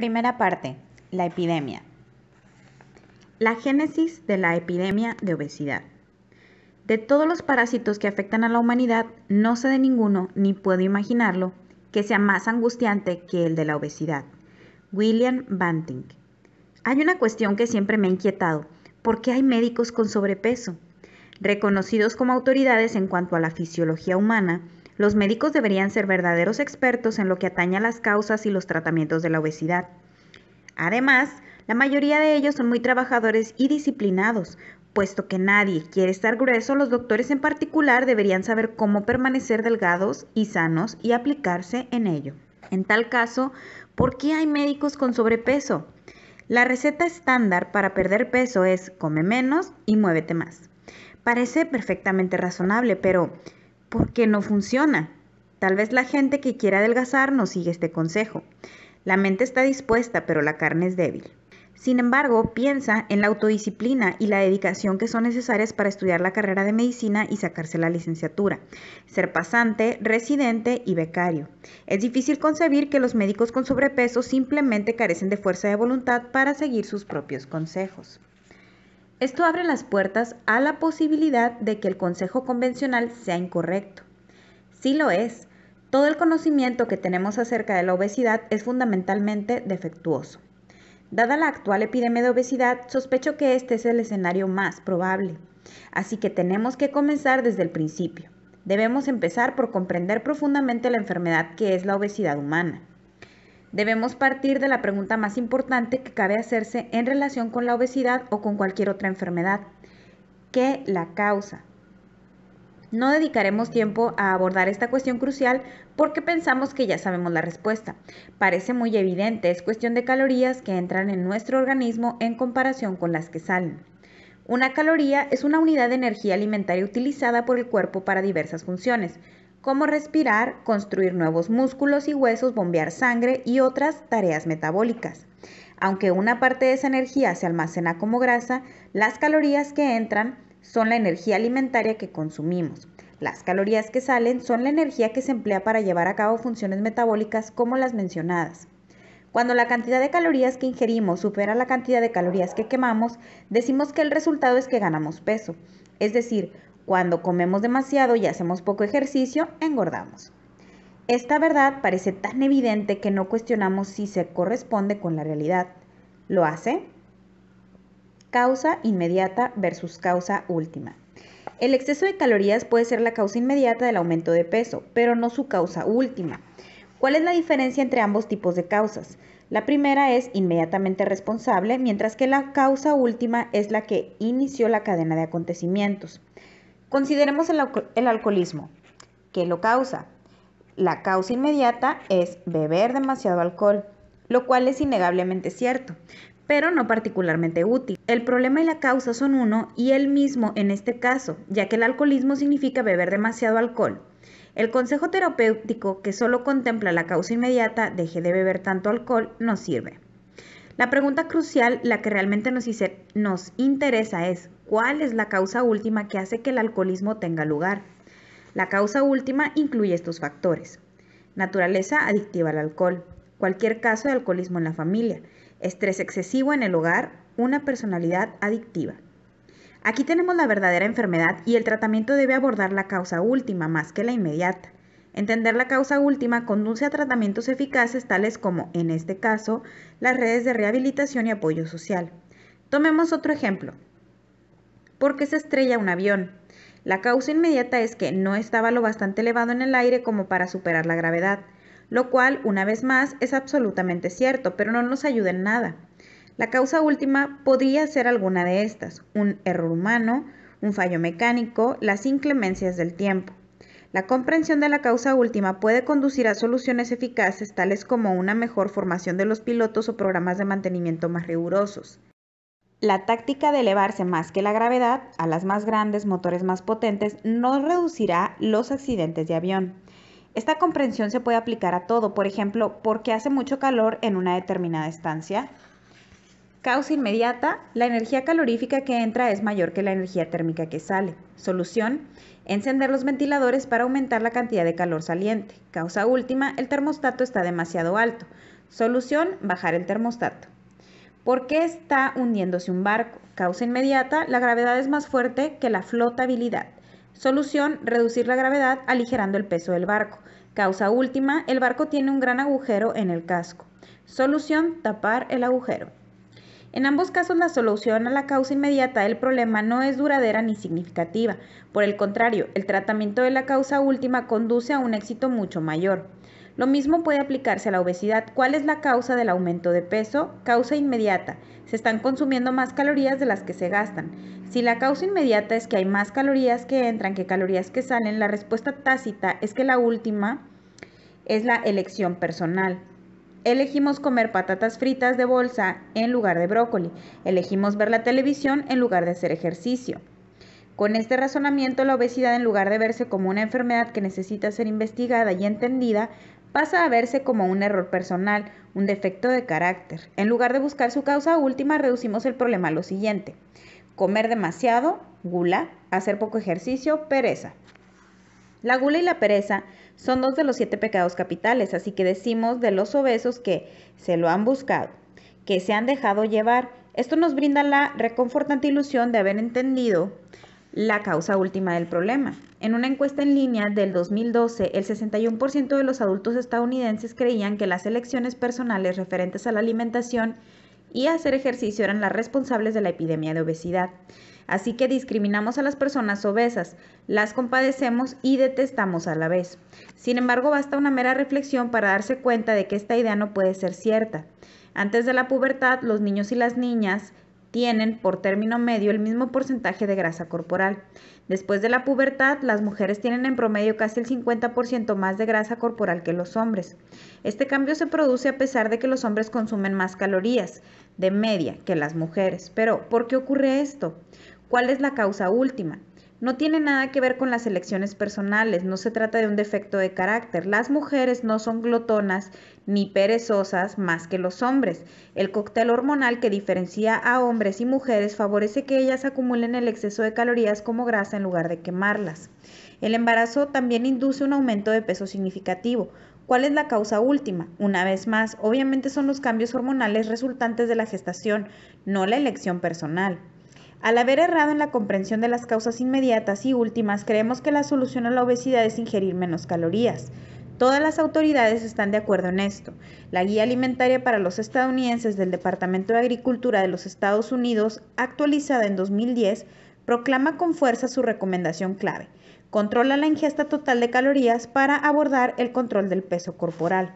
Primera parte, la epidemia. La génesis de la epidemia de obesidad. De todos los parásitos que afectan a la humanidad, no sé de ninguno, ni puedo imaginarlo, que sea más angustiante que el de la obesidad. William Banting. Hay una cuestión que siempre me ha inquietado. ¿Por qué hay médicos con sobrepeso? Reconocidos como autoridades en cuanto a la fisiología humana, los médicos deberían ser verdaderos expertos en lo que atañe a las causas y los tratamientos de la obesidad. Además, la mayoría de ellos son muy trabajadores y disciplinados. Puesto que nadie quiere estar grueso, los doctores en particular deberían saber cómo permanecer delgados y sanos y aplicarse en ello. En tal caso, ¿por qué hay médicos con sobrepeso? La receta estándar para perder peso es come menos y muévete más. Parece perfectamente razonable, pero porque no funciona. Tal vez la gente que quiere adelgazar no sigue este consejo. La mente está dispuesta, pero la carne es débil. Sin embargo, piensa en la autodisciplina y la dedicación que son necesarias para estudiar la carrera de medicina y sacarse la licenciatura, ser pasante, residente y becario. Es difícil concebir que los médicos con sobrepeso simplemente carecen de fuerza de voluntad para seguir sus propios consejos. Esto abre las puertas a la posibilidad de que el consejo convencional sea incorrecto. Sí lo es. Todo el conocimiento que tenemos acerca de la obesidad es fundamentalmente defectuoso. Dada la actual epidemia de obesidad, sospecho que este es el escenario más probable. Así que tenemos que comenzar desde el principio. Debemos empezar por comprender profundamente la enfermedad que es la obesidad humana. Debemos partir de la pregunta más importante que cabe hacerse en relación con la obesidad o con cualquier otra enfermedad. ¿Qué la causa? No dedicaremos tiempo a abordar esta cuestión crucial porque pensamos que ya sabemos la respuesta. Parece muy evidente, es cuestión de calorías que entran en nuestro organismo en comparación con las que salen. Una caloría es una unidad de energía alimentaria utilizada por el cuerpo para diversas funciones, como respirar, construir nuevos músculos y huesos, bombear sangre y otras tareas metabólicas. Aunque una parte de esa energía se almacena como grasa, las calorías que entran son la energía alimentaria que consumimos. Las calorías que salen son la energía que se emplea para llevar a cabo funciones metabólicas como las mencionadas. Cuando la cantidad de calorías que ingerimos supera la cantidad de calorías que quemamos, decimos que el resultado es que ganamos peso. Es decir, cuando comemos demasiado y hacemos poco ejercicio, engordamos. Esta verdad parece tan evidente que no cuestionamos si se corresponde con la realidad. ¿Lo hace? Causa inmediata versus causa última. El exceso de calorías puede ser la causa inmediata del aumento de peso, pero no su causa última. ¿Cuál es la diferencia entre ambos tipos de causas? La primera es inmediatamente responsable, mientras que la causa última es la que inició la cadena de acontecimientos. Consideremos el, alcoholismo. ¿Qué lo causa? La causa inmediata es beber demasiado alcohol, lo cual es innegablemente cierto, pero no particularmente útil. El problema y la causa son uno y el mismo en este caso, ya que el alcoholismo significa beber demasiado alcohol. El consejo terapéutico que solo contempla la causa inmediata, deje de beber tanto alcohol, no sirve. La pregunta crucial, la que realmente nos interesa es, cuál es la causa última que hace que el alcoholismo tenga lugar. La causa última incluye estos factores. Naturaleza adictiva al alcohol, cualquier caso de alcoholismo en la familia, estrés excesivo en el hogar, una personalidad adictiva. Aquí tenemos la verdadera enfermedad y el tratamiento debe abordar la causa última más que la inmediata. Entender la causa última conduce a tratamientos eficaces tales como, en este caso, las redes de rehabilitación y apoyo social. Tomemos otro ejemplo. ¿por qué se estrella un avión. La causa inmediata es que no estaba lo bastante elevado en el aire como para superar la gravedad, lo cual, una vez más, es absolutamente cierto, pero no nos ayuda en nada. La causa última podría ser alguna de estas, un error humano, un fallo mecánico, las inclemencias del tiempo. La comprensión de la causa última puede conducir a soluciones eficaces tales como una mejor formación de los pilotos o programas de mantenimiento más rigurosos. La táctica de elevarse más que la gravedad a las más grandes motores más potentes no reducirá los accidentes de avión. Esta comprensión se puede aplicar a todo, por ejemplo, ¿por qué hace mucho calor en una determinada estancia? Causa inmediata, la energía calorífica que entra es mayor que la energía térmica que sale. Solución, encender los ventiladores para aumentar la cantidad de calor saliente. Causa última, el termostato está demasiado alto. Solución, bajar el termostato. ¿Por qué está hundiéndose un barco? Causa inmediata, la gravedad es más fuerte que la flotabilidad. Solución, reducir la gravedad aligerando el peso del barco. Causa última, el barco tiene un gran agujero en el casco. Solución, tapar el agujero. En ambos casos la solución a la causa inmediata del problema no es duradera ni significativa. Por el contrario, el tratamiento de la causa última conduce a un éxito mucho mayor. Lo mismo puede aplicarse a la obesidad. ¿Cuál es la causa del aumento de peso? Causa inmediata. Se están consumiendo más calorías de las que se gastan. Si la causa inmediata es que hay más calorías que entran que calorías que salen, la respuesta tácita es que la última es la elección personal. Elegimos comer patatas fritas de bolsa en lugar de brócoli. Elegimos ver la televisión en lugar de hacer ejercicio. Con este razonamiento, la obesidad, en lugar de verse como una enfermedad que necesita ser investigada y entendida, pasa a verse como un error personal, un defecto de carácter. En lugar de buscar su causa última, reducimos el problema a lo siguiente. Comer demasiado, gula, hacer poco ejercicio, pereza. La gula y la pereza son dos de los siete pecados capitales, así que decimos de los obesos que se lo han buscado, que se han dejado llevar. Esto nos brinda la reconfortante ilusión de haber entendido la causa última del problema. En una encuesta en línea del 2012, el 61% de los adultos estadounidenses creían que las elecciones personales referentes a la alimentación y hacer ejercicio eran las responsables de la epidemia de obesidad. Así que discriminamos a las personas obesas, las compadecemos y detestamos a la vez. Sin embargo, basta una mera reflexión para darse cuenta de que esta idea no puede ser cierta. Antes de la pubertad, los niños y las niñas tienen por término medio el mismo porcentaje de grasa corporal. Después de la pubertad, las mujeres tienen en promedio casi el 50% más de grasa corporal que los hombres. Este cambio se produce a pesar de que los hombres consumen más calorías de media que las mujeres. Pero, ¿por qué ocurre esto? ¿Cuál es la causa última? No tiene nada que ver con las elecciones personales, no se trata de un defecto de carácter. Las mujeres no son glotonas ni perezosas más que los hombres. El cóctel hormonal que diferencia a hombres y mujeres favorece que ellas acumulen el exceso de calorías como grasa en lugar de quemarlas. El embarazo también induce un aumento de peso significativo. ¿Cuál es la causa última? Una vez más, obviamente son los cambios hormonales resultantes de la gestación, no la elección personal. Al haber errado en la comprensión de las causas inmediatas y últimas, creemos que la solución a la obesidad es ingerir menos calorías. Todas las autoridades están de acuerdo en esto. La Guía Alimentaria para los Estadounidenses del Departamento de Agricultura de los Estados Unidos, actualizada en 2010, proclama con fuerza su recomendación clave. Controla la ingesta total de calorías para abordar el control del peso corporal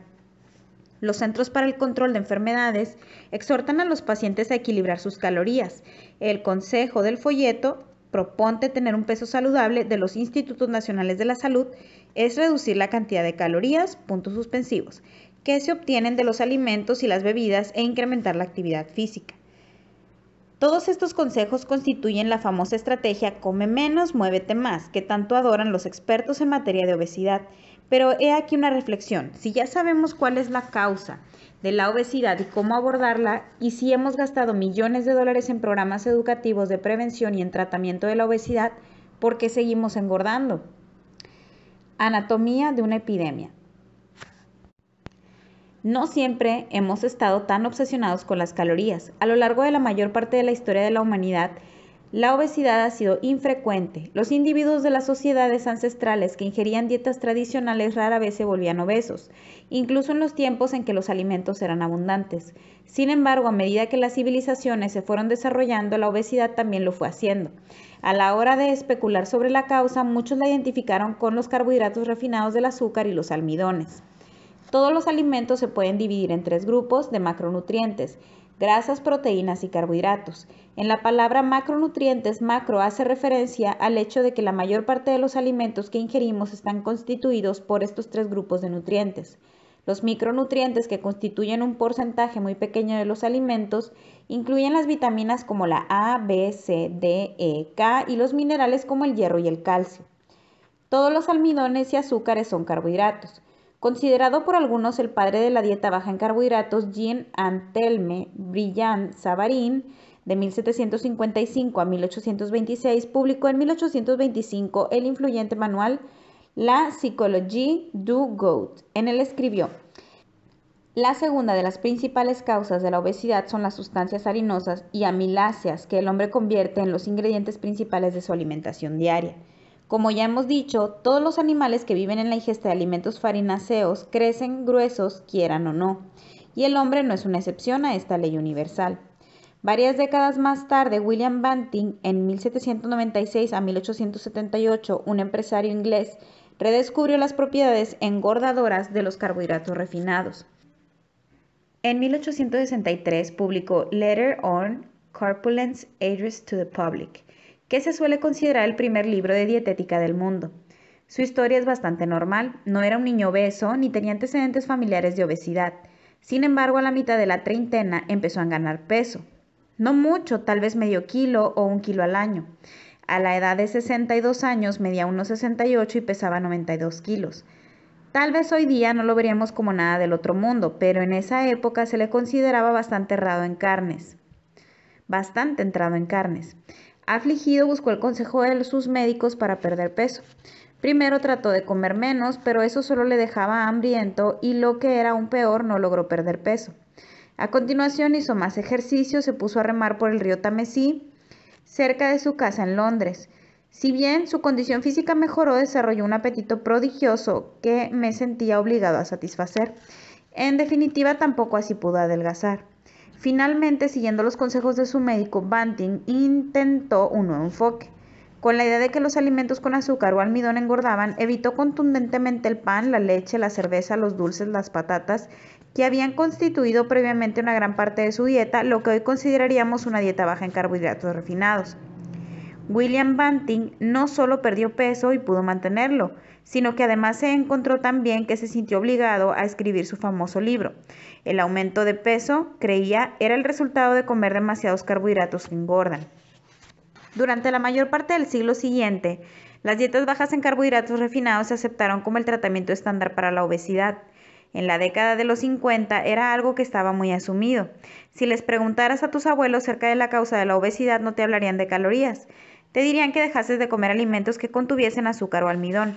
los Centros para el Control de Enfermedades exhortan a los pacientes a equilibrar sus calorías. El consejo del folleto proponte tener un peso saludable de los Institutos Nacionales de la Salud es reducir la cantidad de calorías, puntos suspensivos, que se obtienen de los alimentos y las bebidas e incrementar la actividad física. Todos estos consejos constituyen la famosa estrategia come menos, muévete más, que tanto adoran los expertos en materia de obesidad, pero he aquí una reflexión. Si ya sabemos cuál es la causa de la obesidad y cómo abordarla, y si hemos gastado millones de dólares en programas educativos de prevención y en tratamiento de la obesidad, ¿por qué seguimos engordando? Anatomía de una epidemia. No siempre hemos estado tan obsesionados con las calorías. A lo largo de la mayor parte de la historia de la humanidad, la obesidad ha sido infrecuente. Los individuos de las sociedades ancestrales que ingerían dietas tradicionales rara vez se volvían obesos, incluso en los tiempos en que los alimentos eran abundantes. Sin embargo, a medida que las civilizaciones se fueron desarrollando, la obesidad también lo fue haciendo. A la hora de especular sobre la causa, muchos la identificaron con los carbohidratos refinados del azúcar y los almidones. Todos los alimentos se pueden dividir en tres grupos de macronutrientes, grasas, proteínas y carbohidratos. En la palabra macronutrientes, macro hace referencia al hecho de que la mayor parte de los alimentos que ingerimos están constituidos por estos tres grupos de nutrientes. Los micronutrientes, que constituyen un porcentaje muy pequeño de los alimentos, incluyen las vitaminas como la A, B, C, D, E, K y los minerales como el hierro y el calcio. Todos los almidones y azúcares son carbohidratos. Considerado por algunos el padre de la dieta baja en carbohidratos, Jean Antelme Brillant Savarin, de 1755 a 1826, publicó en 1825 el influyente manual La Psychologie du Goat. En él escribió, la segunda de las principales causas de la obesidad son las sustancias harinosas y amiláceas que el hombre convierte en los ingredientes principales de su alimentación diaria. Como ya hemos dicho, todos los animales que viven en la ingesta de alimentos farináceos crecen gruesos, quieran o no, y el hombre no es una excepción a esta ley universal. Varias décadas más tarde, William Banting, en 1796 a 1878, un empresario inglés, redescubrió las propiedades engordadoras de los carbohidratos refinados. En 1863 publicó Letter on Corpulence Address to the Public, que se suele considerar el primer libro de dietética del mundo. Su historia es bastante normal, no era un niño obeso ni tenía antecedentes familiares de obesidad. Sin embargo, a la mitad de la treintena empezó a ganar peso. No mucho, tal vez medio kilo o un kilo al año. A la edad de 62 años medía 1,68 y pesaba 92 kilos. Tal vez hoy día no lo veríamos como nada del otro mundo, pero en esa época se le consideraba bastante errado en carnes. Bastante entrado en carnes. Afligido buscó el consejo de sus médicos para perder peso. Primero trató de comer menos, pero eso solo le dejaba hambriento y lo que era aún peor no logró perder peso. A continuación hizo más ejercicio, se puso a remar por el río Tamesí, cerca de su casa en Londres. Si bien su condición física mejoró, desarrolló un apetito prodigioso que me sentía obligado a satisfacer. En definitiva, tampoco así pudo adelgazar. Finalmente, siguiendo los consejos de su médico, Banting intentó un nuevo enfoque. Con la idea de que los alimentos con azúcar o almidón engordaban, evitó contundentemente el pan, la leche, la cerveza, los dulces, las patatas, que habían constituido previamente una gran parte de su dieta, lo que hoy consideraríamos una dieta baja en carbohidratos refinados. William Banting no solo perdió peso y pudo mantenerlo, sino que además se encontró también que se sintió obligado a escribir su famoso libro. El aumento de peso, creía, era el resultado de comer demasiados carbohidratos que engordan. Durante la mayor parte del siglo siguiente, las dietas bajas en carbohidratos refinados se aceptaron como el tratamiento estándar para la obesidad. En la década de los 50 era algo que estaba muy asumido. Si les preguntaras a tus abuelos acerca de la causa de la obesidad no te hablarían de calorías te dirían que dejases de comer alimentos que contuviesen azúcar o almidón.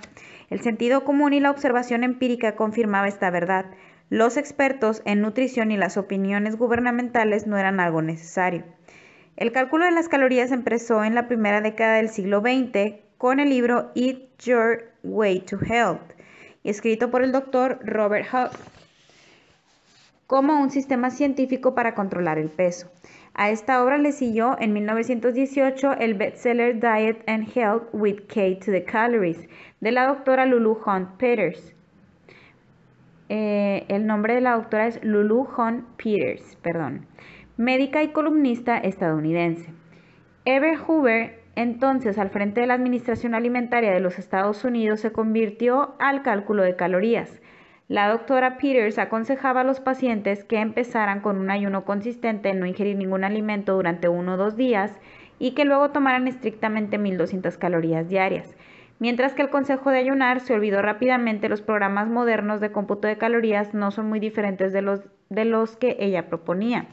El sentido común y la observación empírica confirmaba esta verdad. Los expertos en nutrición y las opiniones gubernamentales no eran algo necesario. El cálculo de las calorías empezó en la primera década del siglo XX con el libro Eat Your Way to Health, escrito por el doctor Robert Hugg, como un sistema científico para controlar el peso. A esta obra le siguió en 1918 el bestseller Diet and Health with K to the Calories de la doctora Lulu Hunt Peters. Eh, el nombre de la doctora es Lulu Hunt Peters, perdón, médica y columnista estadounidense. Ever Hoover, entonces al frente de la Administración Alimentaria de los Estados Unidos, se convirtió al cálculo de calorías la doctora Peters aconsejaba a los pacientes que empezaran con un ayuno consistente, no ingerir ningún alimento durante uno o dos días y que luego tomaran estrictamente 1200 calorías diarias. Mientras que el consejo de ayunar se olvidó rápidamente, los programas modernos de cómputo de calorías no son muy diferentes de los, de los que ella proponía.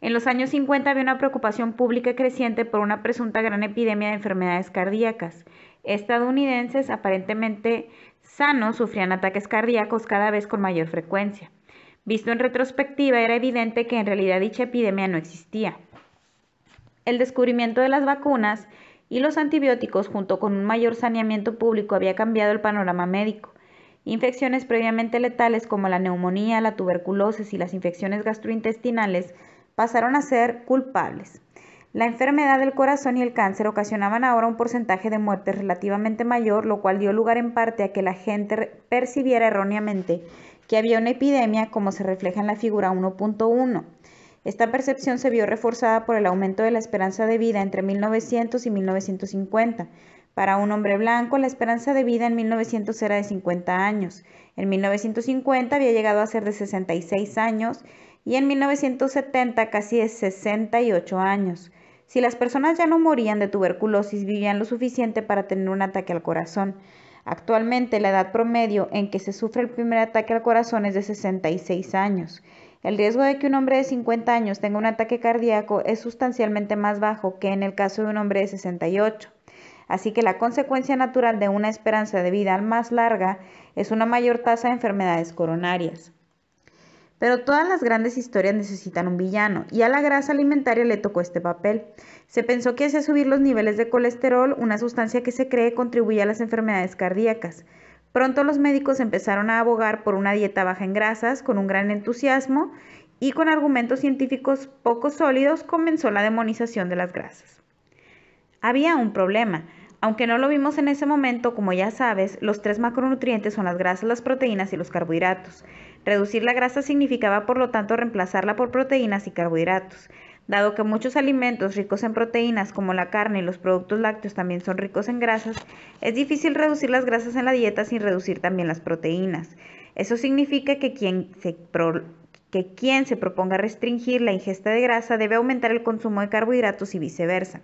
En los años 50 había una preocupación pública creciente por una presunta gran epidemia de enfermedades cardíacas estadounidenses aparentemente sanos sufrían ataques cardíacos cada vez con mayor frecuencia. Visto en retrospectiva, era evidente que en realidad dicha epidemia no existía. El descubrimiento de las vacunas y los antibióticos junto con un mayor saneamiento público había cambiado el panorama médico. Infecciones previamente letales como la neumonía, la tuberculosis y las infecciones gastrointestinales pasaron a ser culpables. La enfermedad del corazón y el cáncer ocasionaban ahora un porcentaje de muertes relativamente mayor, lo cual dio lugar en parte a que la gente percibiera erróneamente que había una epidemia, como se refleja en la figura 1.1. Esta percepción se vio reforzada por el aumento de la esperanza de vida entre 1900 y 1950. Para un hombre blanco, la esperanza de vida en 1900 era de 50 años. En 1950 había llegado a ser de 66 años y en 1970 casi de 68 años. Si las personas ya no morían de tuberculosis, vivían lo suficiente para tener un ataque al corazón. Actualmente la edad promedio en que se sufre el primer ataque al corazón es de 66 años. El riesgo de que un hombre de 50 años tenga un ataque cardíaco es sustancialmente más bajo que en el caso de un hombre de 68. Así que la consecuencia natural de una esperanza de vida más larga es una mayor tasa de enfermedades coronarias. Pero todas las grandes historias necesitan un villano, y a la grasa alimentaria le tocó este papel. Se pensó que hacía subir los niveles de colesterol, una sustancia que se cree contribuye a las enfermedades cardíacas. Pronto los médicos empezaron a abogar por una dieta baja en grasas con un gran entusiasmo y con argumentos científicos poco sólidos comenzó la demonización de las grasas. Había un problema. Aunque no lo vimos en ese momento, como ya sabes, los tres macronutrientes son las grasas, las proteínas y los carbohidratos. Reducir la grasa significaba, por lo tanto, reemplazarla por proteínas y carbohidratos. Dado que muchos alimentos ricos en proteínas como la carne y los productos lácteos también son ricos en grasas, es difícil reducir las grasas en la dieta sin reducir también las proteínas. Eso significa que quien se, que quien se proponga restringir la ingesta de grasa debe aumentar el consumo de carbohidratos y viceversa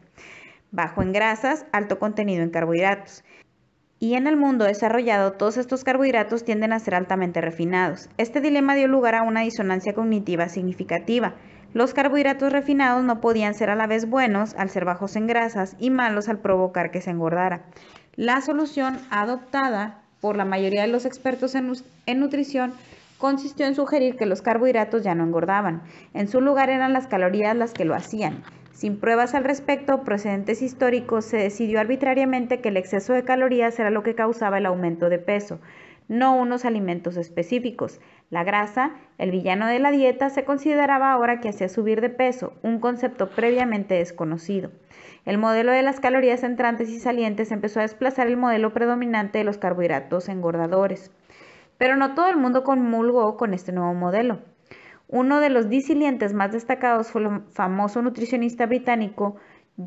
bajo en grasas, alto contenido en carbohidratos. Y en el mundo desarrollado, todos estos carbohidratos tienden a ser altamente refinados. Este dilema dio lugar a una disonancia cognitiva significativa. Los carbohidratos refinados no podían ser a la vez buenos al ser bajos en grasas y malos al provocar que se engordara. La solución adoptada por la mayoría de los expertos en, en nutrición consistió en sugerir que los carbohidratos ya no engordaban. En su lugar eran las calorías las que lo hacían. Sin pruebas al respecto, procedentes históricos, se decidió arbitrariamente que el exceso de calorías era lo que causaba el aumento de peso, no unos alimentos específicos. La grasa, el villano de la dieta, se consideraba ahora que hacía subir de peso, un concepto previamente desconocido. El modelo de las calorías entrantes y salientes empezó a desplazar el modelo predominante de los carbohidratos engordadores. Pero no todo el mundo conmulgó con este nuevo modelo. Uno de los disilientes más destacados fue el famoso nutricionista británico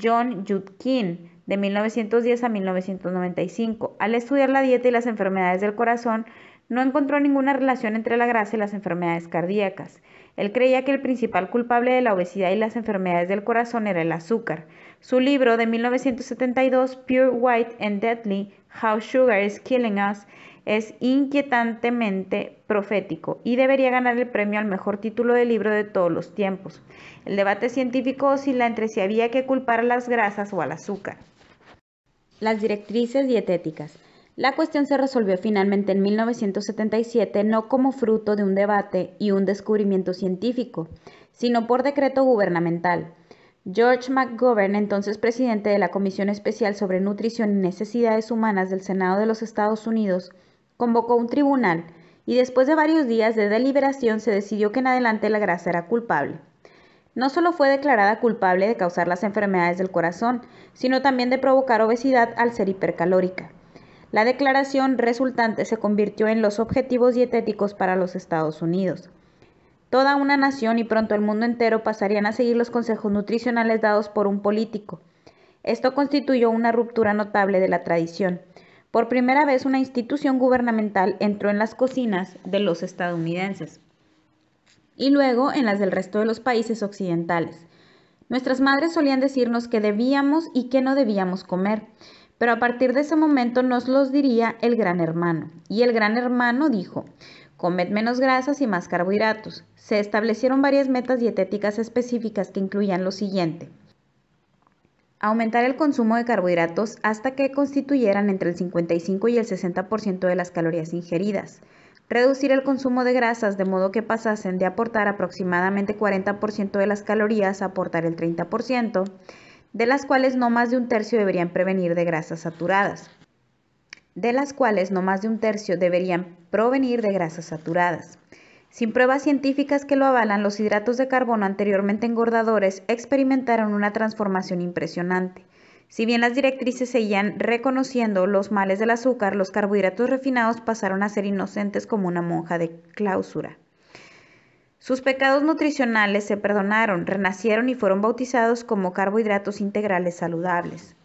John Judkin, de 1910 a 1995. Al estudiar la dieta y las enfermedades del corazón, no encontró ninguna relación entre la grasa y las enfermedades cardíacas. Él creía que el principal culpable de la obesidad y las enfermedades del corazón era el azúcar. Su libro de 1972, Pure White and Deadly, How Sugar is Killing Us, es inquietantemente profético y debería ganar el premio al mejor título de libro de todos los tiempos. El debate científico oscila entre si había que culpar a las grasas o al azúcar. Las directrices dietéticas. La cuestión se resolvió finalmente en 1977 no como fruto de un debate y un descubrimiento científico, sino por decreto gubernamental. George McGovern, entonces presidente de la Comisión Especial sobre Nutrición y Necesidades Humanas del Senado de los Estados Unidos, convocó un tribunal y después de varios días de deliberación se decidió que en adelante la grasa era culpable. No solo fue declarada culpable de causar las enfermedades del corazón, sino también de provocar obesidad al ser hipercalórica. La declaración resultante se convirtió en los objetivos dietéticos para los Estados Unidos. Toda una nación y pronto el mundo entero pasarían a seguir los consejos nutricionales dados por un político. Esto constituyó una ruptura notable de la tradición, por primera vez una institución gubernamental entró en las cocinas de los estadounidenses y luego en las del resto de los países occidentales. Nuestras madres solían decirnos qué debíamos y qué no debíamos comer, pero a partir de ese momento nos los diría el gran hermano. Y el gran hermano dijo, comed menos grasas y más carbohidratos. Se establecieron varias metas dietéticas específicas que incluían lo siguiente aumentar el consumo de carbohidratos hasta que constituyeran entre el 55 y el 60% de las calorías ingeridas, reducir el consumo de grasas de modo que pasasen de aportar aproximadamente 40% de las calorías a aportar el 30%, de las cuales no más de un tercio deberían prevenir de grasas saturadas, de las cuales no más de un tercio deberían provenir de grasas saturadas sin pruebas científicas que lo avalan, los hidratos de carbono anteriormente engordadores experimentaron una transformación impresionante. Si bien las directrices seguían reconociendo los males del azúcar, los carbohidratos refinados pasaron a ser inocentes como una monja de clausura. Sus pecados nutricionales se perdonaron, renacieron y fueron bautizados como carbohidratos integrales saludables.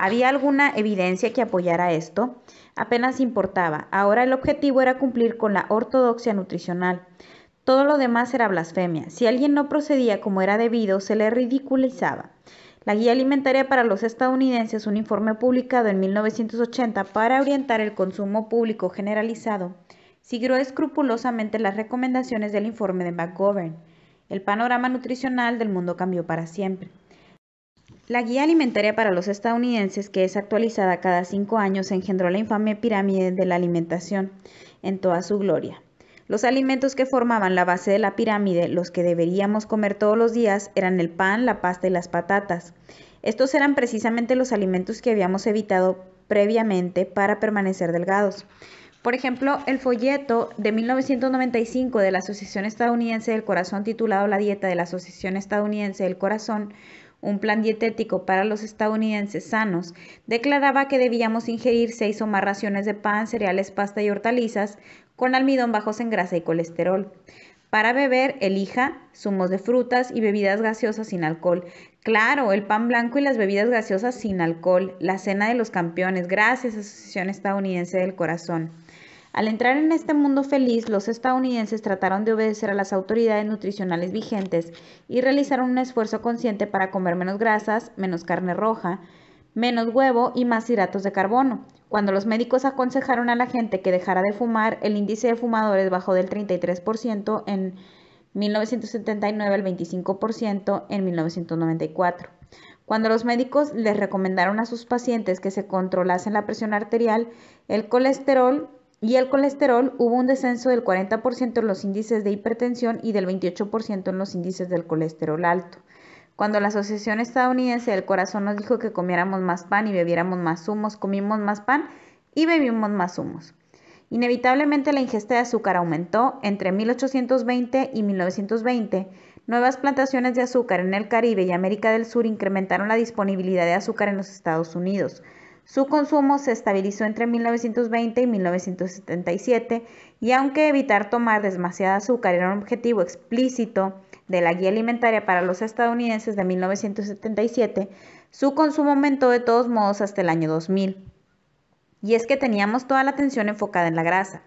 ¿Había alguna evidencia que apoyara esto? Apenas importaba. Ahora el objetivo era cumplir con la ortodoxia nutricional. Todo lo demás era blasfemia. Si alguien no procedía como era debido, se le ridiculizaba. La Guía Alimentaria para los Estadounidenses, un informe publicado en 1980 para orientar el consumo público generalizado, siguió escrupulosamente las recomendaciones del informe de McGovern. El panorama nutricional del mundo cambió para siempre. La guía alimentaria para los estadounidenses, que es actualizada cada cinco años, engendró la infame pirámide de la alimentación en toda su gloria. Los alimentos que formaban la base de la pirámide, los que deberíamos comer todos los días, eran el pan, la pasta y las patatas. Estos eran precisamente los alimentos que habíamos evitado previamente para permanecer delgados. Por ejemplo, el folleto de 1995 de la Asociación Estadounidense del Corazón titulado La Dieta de la Asociación Estadounidense del Corazón un plan dietético para los estadounidenses sanos, declaraba que debíamos ingerir seis o más raciones de pan, cereales, pasta y hortalizas con almidón bajos en grasa y colesterol. Para beber, elija zumos de frutas y bebidas gaseosas sin alcohol. Claro, el pan blanco y las bebidas gaseosas sin alcohol. La cena de los campeones, gracias Asociación Estadounidense del Corazón. Al entrar en este mundo feliz, los estadounidenses trataron de obedecer a las autoridades nutricionales vigentes y realizaron un esfuerzo consciente para comer menos grasas, menos carne roja, menos huevo y más hidratos de carbono. Cuando los médicos aconsejaron a la gente que dejara de fumar, el índice de fumadores bajó del 33% en 1979 al 25% en 1994. Cuando los médicos les recomendaron a sus pacientes que se controlasen la presión arterial, el colesterol y el colesterol hubo un descenso del 40% en los índices de hipertensión y del 28% en los índices del colesterol alto. Cuando la Asociación Estadounidense del Corazón nos dijo que comiéramos más pan y bebiéramos más humos, comimos más pan y bebimos más humos. Inevitablemente la ingesta de azúcar aumentó entre 1820 y 1920. Nuevas plantaciones de azúcar en el Caribe y América del Sur incrementaron la disponibilidad de azúcar en los Estados Unidos. Su consumo se estabilizó entre 1920 y 1977 y aunque evitar tomar demasiada azúcar era un objetivo explícito de la Guía Alimentaria para los estadounidenses de 1977, su consumo aumentó de todos modos hasta el año 2000. Y es que teníamos toda la atención enfocada en la grasa.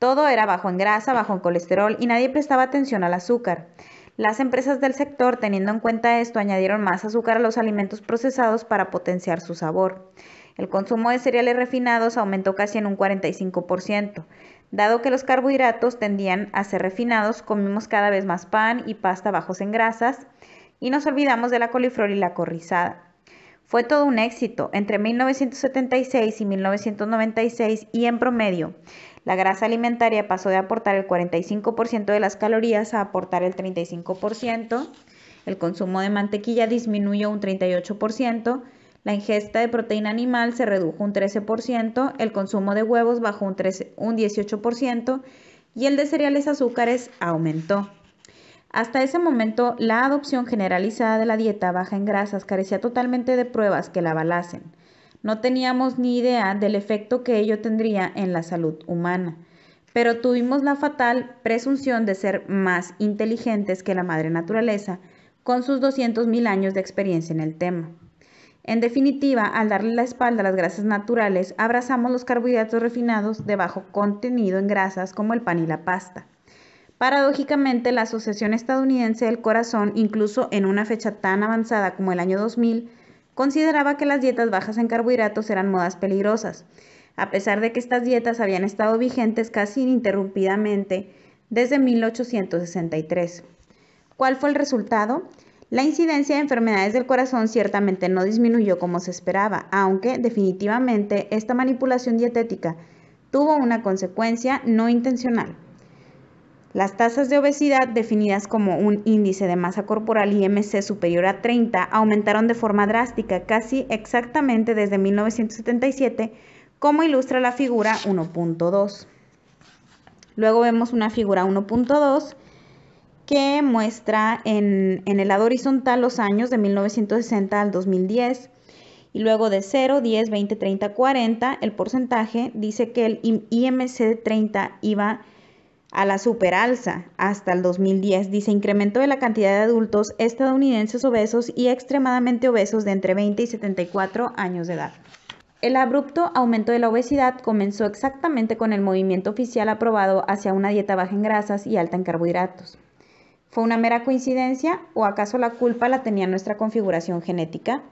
Todo era bajo en grasa, bajo en colesterol y nadie prestaba atención al azúcar. Las empresas del sector, teniendo en cuenta esto, añadieron más azúcar a los alimentos procesados para potenciar su sabor. El consumo de cereales refinados aumentó casi en un 45%. Dado que los carbohidratos tendían a ser refinados, comimos cada vez más pan y pasta bajos en grasas y nos olvidamos de la coliflor y la corrizada. Fue todo un éxito entre 1976 y 1996 y en promedio la grasa alimentaria pasó de aportar el 45% de las calorías a aportar el 35%, el consumo de mantequilla disminuyó un 38%, la ingesta de proteína animal se redujo un 13%, el consumo de huevos bajó un, 18% y el de cereales azúcares aumentó. Hasta ese momento, la adopción generalizada de la dieta baja en grasas carecía totalmente de pruebas que la avalasen. No teníamos ni idea del efecto que ello tendría en la salud humana, pero tuvimos la fatal presunción de ser más inteligentes que la madre naturaleza, con sus 200.000 años de experiencia en el tema. En definitiva, al darle la espalda a las grasas naturales, abrazamos los carbohidratos refinados de bajo contenido en grasas como el pan y la pasta. Paradójicamente, la Asociación Estadounidense del Corazón, incluso en una fecha tan avanzada como el año 2000, consideraba que las dietas bajas en carbohidratos eran modas peligrosas, a pesar de que estas dietas habían estado vigentes casi ininterrumpidamente desde 1863. ¿Cuál fue el resultado? La incidencia de enfermedades del corazón ciertamente no disminuyó como se esperaba, aunque definitivamente esta manipulación dietética tuvo una consecuencia no intencional. Las tasas de obesidad, definidas como un índice de masa corporal IMC superior a 30, aumentaron de forma drástica, casi exactamente desde 1977, como ilustra la figura 1.2. Luego vemos una figura 1.2 que muestra en, en el lado horizontal los años de 1960 al 2010 y luego de 0, 10, 20, 30, 40, el porcentaje dice que el IMC 30 iba a la superalza hasta el 2010. Dice incremento de la cantidad de adultos estadounidenses obesos y extremadamente obesos de entre 20 y 74 años de edad. El abrupto aumento de la obesidad comenzó exactamente con el movimiento oficial aprobado hacia una dieta baja en grasas y alta en carbohidratos. ¿Fue una mera coincidencia o acaso la culpa la tenía nuestra configuración genética?